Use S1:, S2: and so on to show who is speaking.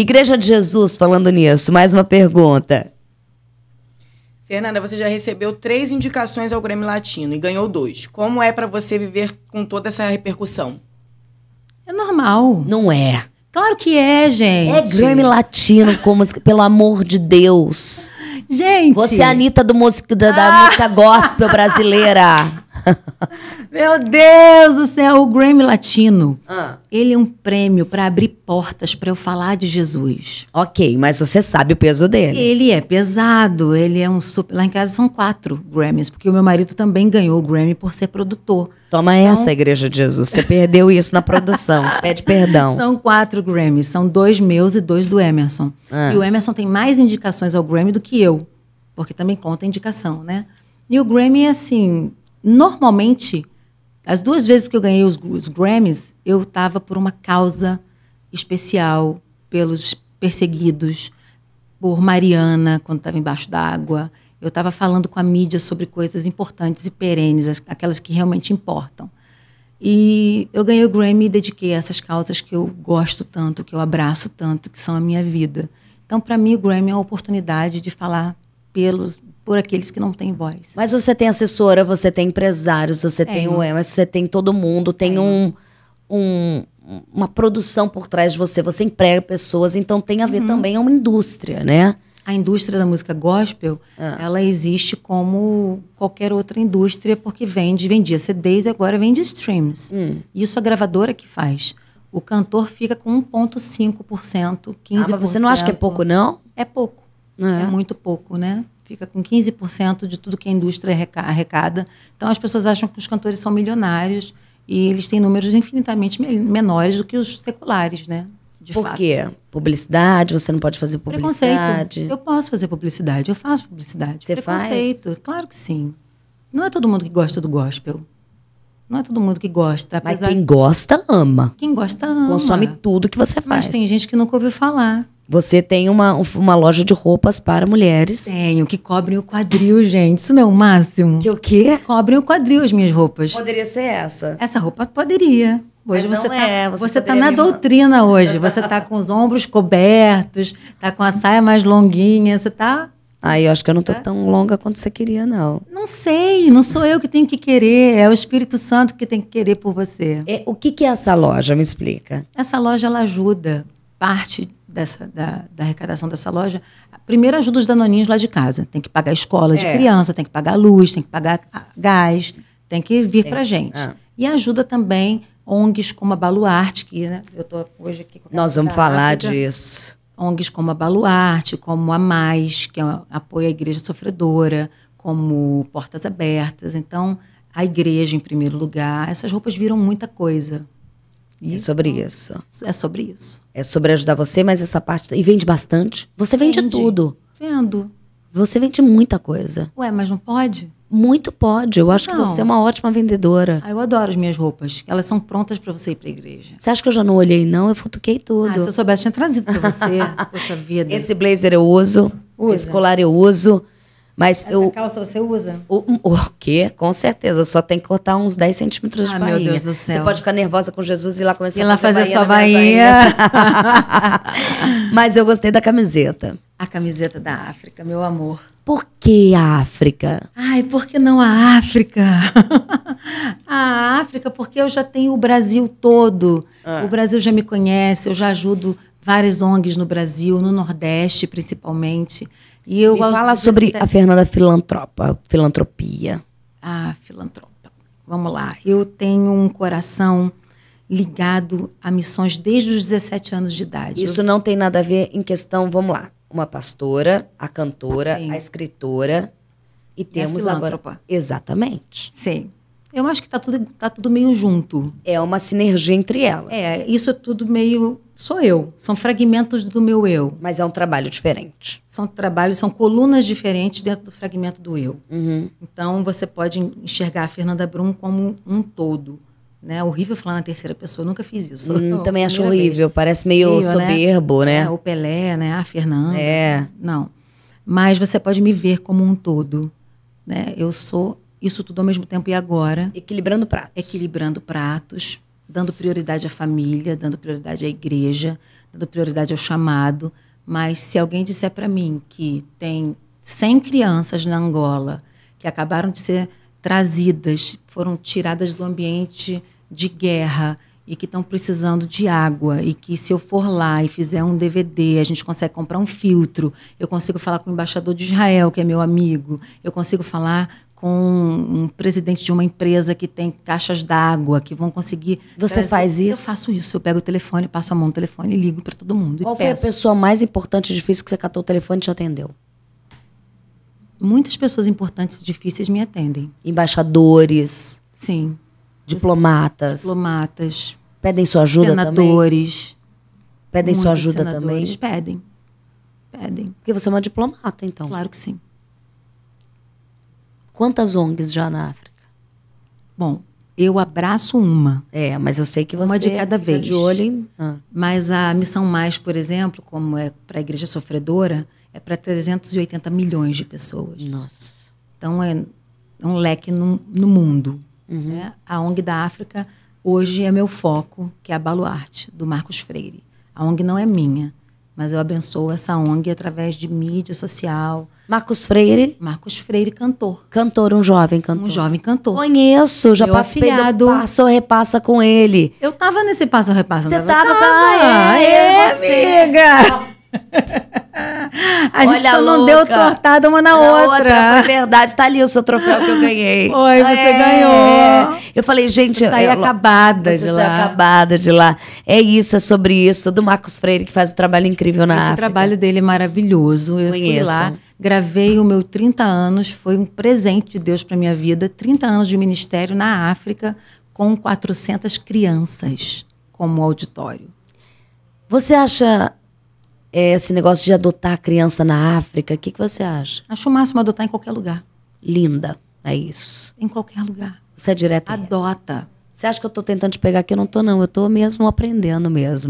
S1: Igreja de Jesus, falando nisso, mais uma pergunta.
S2: Fernanda, você já recebeu três indicações ao Grêmio Latino e ganhou dois. Como é para você viver com toda essa repercussão?
S1: É normal. Não é. Claro que é, gente. É Grammy Latino como pelo amor de Deus. Gente. Você é a Anitta do da, da ah. música gospel brasileira.
S2: Meu Deus do céu, o Grammy Latino. Ah. Ele é um prêmio para abrir portas para eu falar de
S1: Jesus. Ok, mas você sabe o peso dele.
S2: Ele é pesado, ele é um super. Lá em casa são quatro Grammys, porque o meu marido também ganhou o Grammy por ser produtor.
S1: Toma então... essa, Igreja de Jesus. Você perdeu isso na produção. Pede perdão. São
S2: quatro Grammys, são dois meus e dois do Emerson. Ah. E o Emerson tem mais indicações ao Grammy do que eu, porque também conta indicação, né? E o Grammy, é assim, normalmente, as duas vezes que eu ganhei os, os Grammys, eu estava por uma causa especial, pelos perseguidos, por Mariana, quando estava embaixo d'água. Eu estava falando com a mídia sobre coisas importantes e perenes, aquelas que realmente importam. E eu ganhei o Grammy e dediquei a essas causas que eu gosto tanto, que eu abraço tanto, que são a minha vida. Então, para mim, o Grammy é uma oportunidade de falar pelos, por aqueles que não têm voz.
S1: Mas você tem assessora, você tem empresários, você tem, tem o é, EMA, você tem todo mundo, tem, Um, um, uma produção por trás de você, você emprega pessoas, então tem a ver uhum. também é uma indústria, né? A indústria da música gospel, é. ela existe
S2: como qualquer outra indústria, porque vende, vendia CDs e agora vende streams. Hum. Isso a gravadora que faz. O cantor fica com 1,5%, 15%. Ah, mas você não acha que é pouco, não? É pouco. É. é muito pouco, né? fica com 15% de tudo que a indústria arrecada. Então as pessoas acham que os cantores são milionários e eles têm números infinitamente menores do que os seculares, né?
S1: De Por fato. quê? Publicidade? Você não pode fazer publicidade?
S2: Eu posso fazer publicidade, eu faço publicidade. Você Preconceito, faz? claro que sim. Não é todo mundo que gosta do gospel. Não é todo mundo que gosta. Mas quem
S1: gosta, ama.
S2: Quem gosta, ama. Consome tudo que você faz. Mas tem gente que nunca ouviu falar.
S1: Você tem uma, uma loja de roupas para mulheres. Tenho, que cobrem o quadril,
S2: gente. Isso não é o máximo. Que o quê? Cobrem o quadril as minhas roupas. Poderia ser essa. Essa roupa poderia. Hoje Mas você está é, você, você tá na doutrina hoje. Você está com os ombros cobertos, está com a saia mais longuinha, você está...
S1: Aí eu acho que eu não estou tá. tão longa quanto você queria, não.
S2: Não sei, não sou eu que tenho que querer, é o Espírito Santo que tem que querer por
S1: você. É, o que, que é essa loja? Me explica.
S2: Essa loja ela ajuda parte dessa, da, da, arrecadação dessa loja, primeiro ajuda os danoninhos lá de casa. Tem que pagar a escola de é. criança, tem que pagar a luz, tem que pagar gás, tem que vir para gente. É. E ajuda também ONGs como a Baluarte, que né, eu estou hoje aqui
S1: com a Nós vamos falar África. disso.
S2: ONGs como a Baluarte, como a Mais, que é apoia a Igreja Sofredora, como Portas Abertas. Então, a igreja em primeiro lugar. Essas roupas viram
S1: muita coisa. É e é sobre isso. É sobre isso. É sobre ajudar você, mas essa parte. E vende bastante. Você vende, vende tudo. Vendo. Você vende muita coisa.
S2: Ué, mas não pode? Muito pode. Eu não. acho que você é uma
S1: ótima vendedora. Ah, eu adoro as minhas roupas. Elas são prontas para você ir pra igreja. Você acha que eu já não olhei, não? Eu futuquei tudo. Ah, se eu soubesse, tinha trazido pra você. Poxa vida. Esse blazer eu uso. Usa. Esse colar eu uso. Mas Essa eu, calça você usa? O, o, quê? Com certeza. Só tem que cortar uns 10 centímetros ah, de bainha. meu Deus do céu. Você pode ficar nervosa com Jesus e ir lá começar e a lá fazer, a sua bainha. bainha. Mas eu gostei da camiseta. A camiseta da África, meu amor. Por que a África?
S2: Ai, por que
S1: não a África?
S2: a África, porque eu já tenho o Brasil todo. Ah. O Brasil já me conhece, eu já ajudo várias ONGs no Brasil, no Nordeste principalmente. E eu fala sobre a
S1: Fernanda filantropa, filantropia.
S2: Ah, filantropa. Vamos lá. Eu tenho um coração ligado a missões desde os 17 anos de idade. Isso não tem nada a
S1: ver em questão, vamos lá, uma pastora, a cantora, Sim. a escritora e temos e a agora exatamente. Sim.
S2: Eu acho que tá tudo, tá tudo meio junto. É uma sinergia entre elas. É, isso é tudo meio. Sou eu. São fragmentos do meu eu. Mas é um trabalho diferente. São trabalhos, são colunas diferentes dentro do fragmento do eu. Uhum. Então você pode enxergar a Fernanda Brum como um todo. Né? Horrível falar na terceira pessoa, eu nunca fiz isso. Hum, eu, também acho horrível, vez. parece meio, né? soberbo, né? né? É, o Pelé, né? A Fernanda. É. Não. Mas você pode me ver como um todo. Né? Eu sou isso tudo ao mesmo tempo e agora. Equilibrando pratos. Equilibrando pratos, dando prioridade à família, dando prioridade à igreja, dando prioridade ao chamado. Mas se alguém disser para mim que tem 100 crianças na Angola que acabaram de ser trazidas, foram tiradas do ambiente de guerra, e que estão precisando de água e que se eu for lá e fizer um DVD, a gente consegue comprar um filtro, eu consigo falar com o embaixador de Israel, que é meu amigo, eu consigo falar com um presidente de uma empresa que tem caixas d'água que vão conseguir. Você trazer. faz isso? Eu faço isso. Eu pego o telefone, passo a mão no telefone e ligo para todo mundo. Qual foi peço. a pessoa
S1: mais importante e difícil que você catou o telefone e te atendeu? Muitas pessoas importantes e difíceis me atendem. Embaixadores. Sim. Diplomatas.
S2: Diplomatas. Pedem sua ajuda senadores, também? Senadores. Pedem sua ajuda senadores, também? Pedem. Pedem. Porque você é uma diplomata, então. Claro que sim. Quantas ONGs já na África? Bom, eu abraço uma. É, mas eu sei que você uma de cada vez. de olho em... ah. Mas a missão mais, por exemplo, como é para a igreja sofredora, é para 380 milhões de pessoas. Nossa. Então é um leque no, no mundo. Uhum. Né? A ONG da África Hoje é meu foco, que é a Baluarte, do Marcos Freire. A ONG não é minha, mas eu abençoo essa ONG através de mídia social.
S1: Marcos Freire?
S2: Marcos Freire,
S1: cantor. Cantor, um jovem cantor. Um jovem cantor. Conheço, já Meu participei afilhado. do Passo Repassa com ele. Eu tava nesse Passo Repassa.
S2: Você tava? tava. Ah, é, é, amiga! a gente Olha só não deu tortada
S1: uma na, na outra. outra. Foi verdade, tá ali o seu troféu que eu ganhei. Oi, você é. ganhou. Eu falei, gente, eu eu, acabada de lá. acabada de lá. É isso, é sobre isso. Do Marcos Freire que faz um trabalho incrível na Esse África. O
S2: trabalho dele é maravilhoso. Eu Conheço. fui lá, gravei o meu 30 anos, foi um presente de Deus para minha vida, 30 anos de ministério na África com 400
S1: crianças como auditório. Você acha é, esse negócio de adotar a criança na África. O que, que você acha?
S2: Acho o máximo adotar em qualquer lugar.
S1: Linda, é isso.
S2: Em qualquer lugar.
S1: Você é direta? Adota. Você acha que eu estou tentando te pegar aqui? Eu não estou não. Eu estou mesmo aprendendo mesmo.